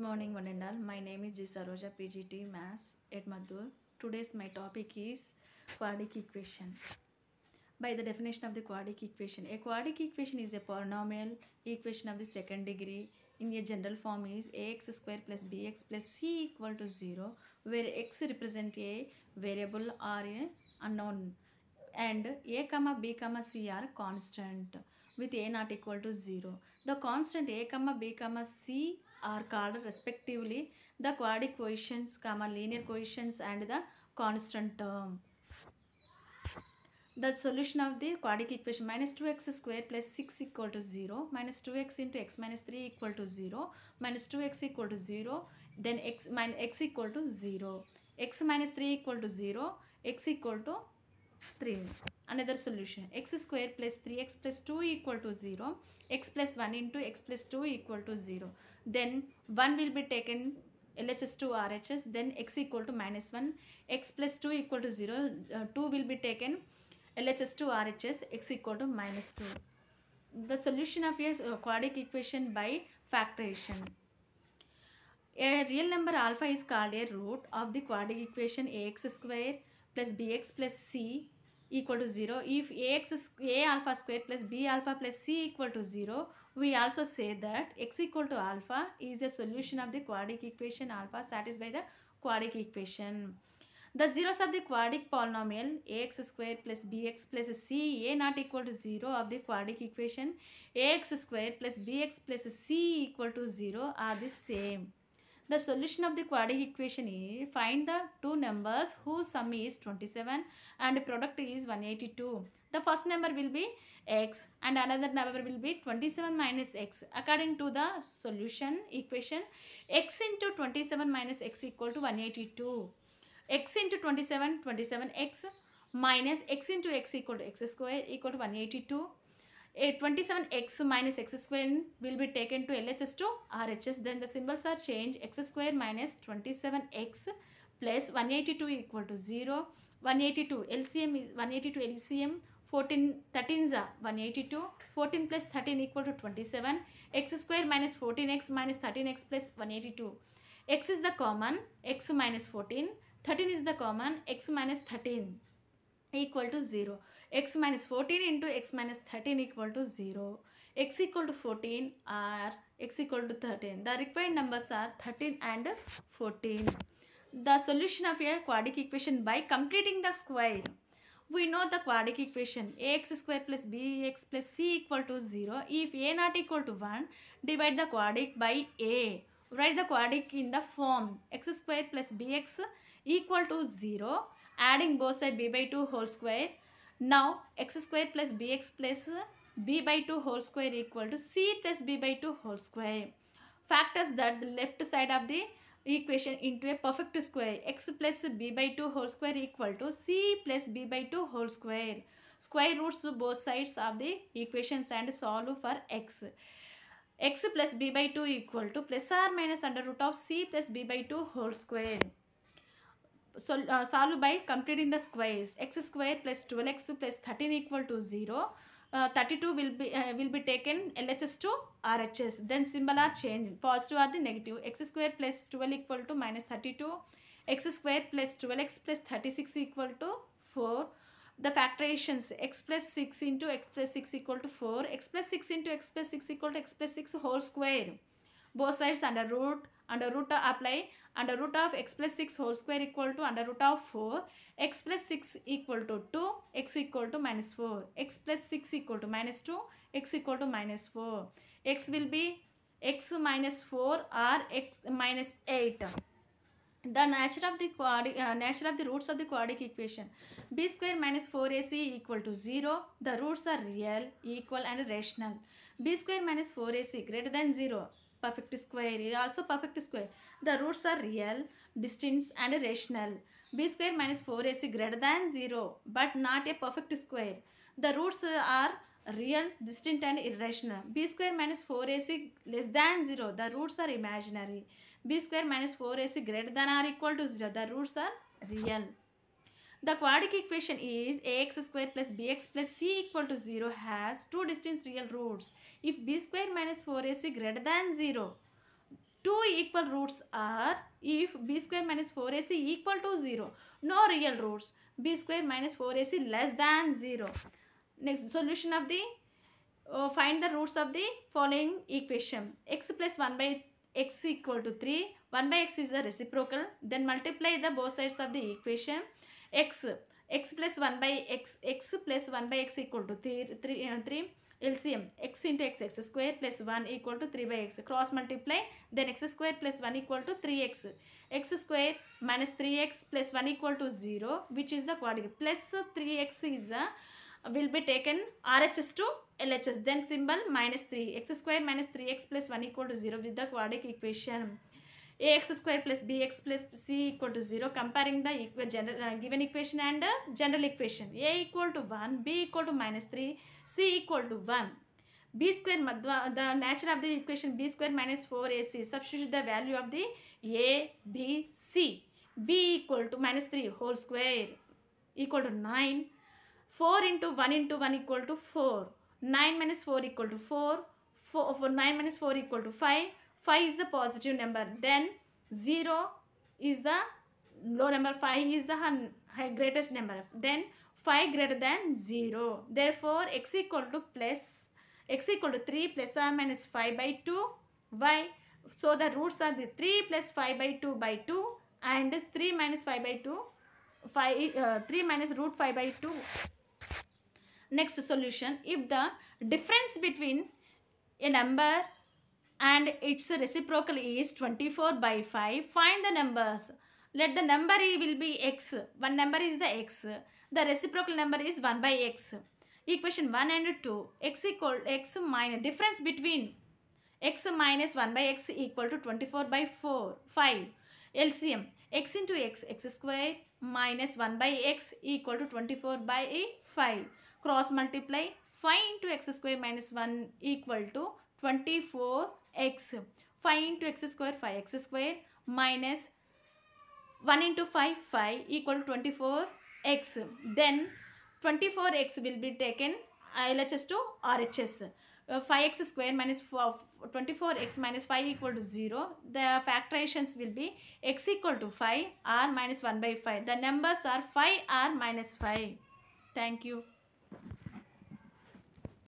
Good morning one and all. My name is G. PGT Mass at Madhur. Today's my topic is quadratic equation. By the definition of the quadratic equation, a quadratic equation is a polynomial equation of the second degree in a general form is ax square plus bx plus c equal to 0 where x represent a variable or a unknown and a comma b comma c are constant with a not equal to 0. The constant a comma b comma c are called respectively the quadratic coefficients comma linear coefficients and the constant term. The solution of the quadratic equation minus 2x square plus 6 equal to 0 minus 2x into x minus 3 equal to 0 minus 2x equal to 0 then x minus x equal to 0 x minus 3 equal to 0 x equal to 3 another solution x square plus 3x plus 2 equal to 0 x plus 1 into x plus 2 equal to 0 then 1 will be taken LHS to RHS then x equal to minus 1 x plus 2 equal to 0 uh, 2 will be taken LHS to RHS x equal to minus 2 the solution of your uh, quadratic equation by factorization a real number alpha is called a root of the quadratic equation ax square plus bx plus c equal to 0 if ax is a alpha square plus b alpha plus c equal to 0 we also say that x equal to alpha is a solution of the quadratic equation alpha satisfies the quadratic equation the zeros of the quadratic polynomial ax square plus bx plus c a not equal to 0 of the quadratic equation ax square plus bx plus c equal to 0 are the same the solution of the quadratic equation is find the two numbers whose sum is 27 and product is 182. The first number will be x and another number will be 27 minus x. According to the solution equation, x into 27 minus x equal to 182. x into 27, 27x minus x into x equal to x square equal to 182 a 27x minus x square will be taken to LHS to RHS. Then the symbols are changed. x square minus 27x plus 182 equal to 0. 182 LCM is 182 LCM 14 13 is 182 14 plus 13 equal to 27 x square minus 14x minus 13x plus 182 x is the common x minus 14 13 is the common x minus 13 equal to 0 x minus 14 into x minus 13 equal to 0 x equal to 14 or x equal to 13 the required numbers are 13 and 14 the solution of a quadratic equation by completing the square we know the quadratic equation ax square plus bx plus c equal to 0 if a not equal to 1 divide the quadratic by a write the quadratic in the form x square plus bx equal to 0 adding both side b by 2 whole square Now x square plus bx plus b by 2 whole square equal to c plus b by 2 whole square. Factors that the left side of the equation into a perfect square x plus b by 2 whole square equal to c plus b by 2 whole square square roots both sides of the equations and solve for x x plus b by 2 equal to plus or minus under root of c plus b by 2 whole square so, uh, solve by completing the squares x square plus 12x plus 13 equal to 0 uh, 32 will be uh, will be taken LHS to RHS then symbol are changed positive or the negative x square plus 12 equal to minus 32 x square plus 12x plus 36 equal to 4 the factorizations x plus 6 into x plus 6 equal to 4 x plus 6 into x plus 6 equal to x plus 6 whole square both sides under root under root apply under root of x plus 6 whole square equal to under root of 4 x plus 6 equal to 2 x equal to minus 4 x plus 6 equal to minus 2 x equal to minus 4 x will be x minus 4 or x minus 8 the nature of the quadric uh, nature of the roots of the quadratic equation b square minus 4ac equal to 0 the roots are real equal and rational b square minus 4ac greater than 0 perfect square also perfect square the roots are real distinct and rational b square minus 4ac greater than 0 but not a perfect square the roots are real distinct and irrational b square minus 4ac less than 0 the roots are imaginary b square minus 4ac greater than or equal to 0 the roots are real the quadratic equation is ax square plus bx plus c equal to 0 has two distinct real roots. If b square minus 4ac greater than 0, two equal roots are if b square minus 4ac equal to 0, no real roots, b square minus 4ac less than 0. Next solution of the, uh, find the roots of the following equation. x plus 1 by x equal to 3, 1 by x is a reciprocal, then multiply the both sides of the equation. X x plus one by x x plus one by x equal to three three three LCM x into x x square plus one equal to three by x cross multiply then x square plus one equal to three x x square minus three x plus one equal to zero which is the quadratic plus three x is the will be taken RHS to LHS than symbol minus three x square minus three x plus one equal to zero with the quadratic equation a x square plus b x plus c equal to zero comparing दक्वे general given equation and general equation a equal to one b equal to minus three c equal to one b square मध्व the nature of the equation b square minus four a c substitute the value of the a B C b equal to minus three whole square equal to nine four into one into one equal to four nine minus four equal to four four four nine minus four equal to five 5 is the positive number then 0 is the low number 5 is the greatest number then 5 greater than 0 therefore x equal to plus x equal to 3 plus or minus 5 by 2 y so the roots are the 3 plus 5 by 2 by 2 and 3 minus 5 by 2 5 eh, uh, 3 minus root 5 by 2 next solution if the difference between a number and its reciprocal is 24 by 5. Find the numbers. Let the number will be x. One number is the x. The reciprocal number is 1 by x. Equation 1 and 2. x equal x minus. Difference between x minus 1 by x equal to 24 by 4. 5. LCM. x into x. x square minus 1 by x equal to 24 by 5. Cross multiply 5 into x square minus 1 equal to 24x. 5 into x square 5x square minus 1 into 5 5 equal to 24x. Then 24x will be taken ILHS to RHS. Uh, 5x square minus 4, 24x minus 5 equal to 0. The factorizations will be x equal to 5 r minus 1 by 5. The numbers are 5 r minus 5. Thank you.